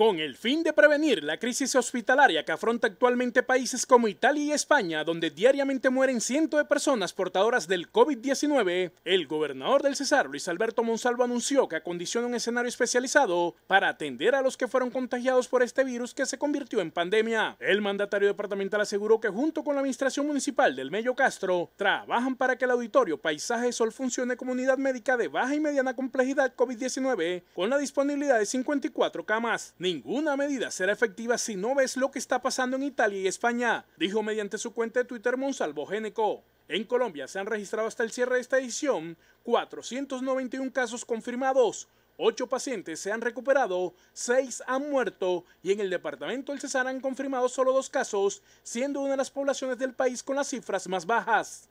Con el fin de prevenir la crisis hospitalaria que afronta actualmente países como Italia y España, donde diariamente mueren cientos de personas portadoras del COVID-19, el gobernador del Cesar, Luis Alberto Monsalvo, anunció que acondiciona un escenario especializado para atender a los que fueron contagiados por este virus que se convirtió en pandemia. El mandatario departamental aseguró que junto con la administración municipal del Mello Castro, trabajan para que el auditorio Paisaje Sol funcione como unidad médica de baja y mediana complejidad COVID-19 con la disponibilidad de 54 camas. Ninguna medida será efectiva si no ves lo que está pasando en Italia y España, dijo mediante su cuenta de Twitter Monsalvo Génico. En Colombia se han registrado hasta el cierre de esta edición 491 casos confirmados, 8 pacientes se han recuperado, 6 han muerto y en el departamento del Cesar han confirmado solo dos casos, siendo una de las poblaciones del país con las cifras más bajas.